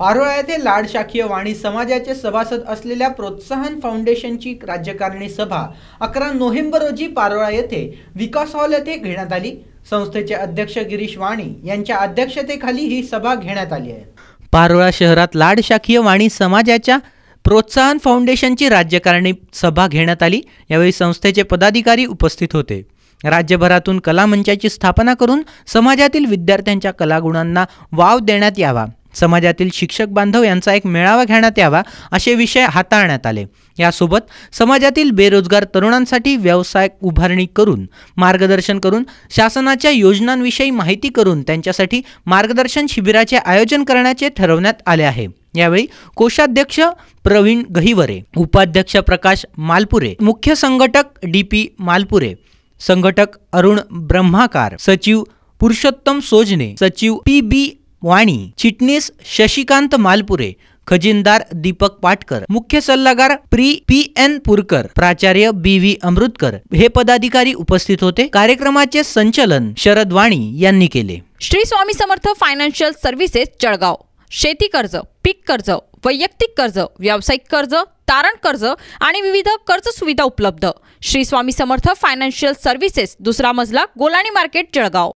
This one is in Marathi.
पारोळा येथे लाड शाखीय वाणी समाजाचे सभासद असलेल्या प्रोत्साहन फाउंडेशनची राज्यकारिणी सभा अकरा नोव्हेंबर रोजी पारोळा येथे विकास हॉल येथे घेण्यात आली संस्थेचे अध्यक्ष गिरीश वाणी यांच्या अध्यक्षतेखाली ही सभा घेण्यात आली आहे पारोळा शहरात लाड शाखीय वाणी समाजाच्या प्रोत्साहन फाउंडेशनची राज्यकारणी सभा घेण्यात आली यावेळी संस्थेचे पदाधिकारी उपस्थित होते राज्यभरातून कला मंचाची स्थापना करून समाजातील विद्यार्थ्यांच्या कलागुणांना वाव देण्यात यावा समाजातील शिक्षक बांधव यांचा एक मेळावा घेण्यात यावा असे विषय हाताळण्यात आले यासोबत समाजातील बेरोजगार तरुणांसाठी व्यवसाय उभारणी करून मार्गदर्शन करून शासनाच्या योजनांविषयी माहिती करून त्यांच्यासाठी मार्गदर्शन शिबिराचे आयोजन करण्याचे ठरवण्यात आले आहे यावेळी कोषाध्यक्ष प्रवीण गहिवरे उपाध्यक्ष प्रकाश मालपुरे मुख्य संघटक डी पी मालपुरे संघटक अरुण ब्रह्माकार सचिव पुरुषोत्तम सोजने सचिव पी बी वाणी चिटणीस शशिकांत मालपुरे खजिनदार दीपक पाटकर मुख्य सल्लागार प्री पी एन पुरकर प्राचार्य बी व्ही अमृतकर हे पदाधिकारी उपस्थित होते कार्यक्रमाचे संचलन शरद वाणी यांनी केले श्री स्वामी समर्थ फायनान्शियल सर्व्हिसेस जळगाव शेती कर्ज पीक कर्ज वैयक्तिक कर्ज व्यावसायिक कर्ज तारण कर्ज आणि विविध कर्ज सुविधा उपलब्ध श्री स्वामी समर्थ फायनान्शियल सर्व्हिसेस दुसरा मजला गोलाणी मार्केट जळगाव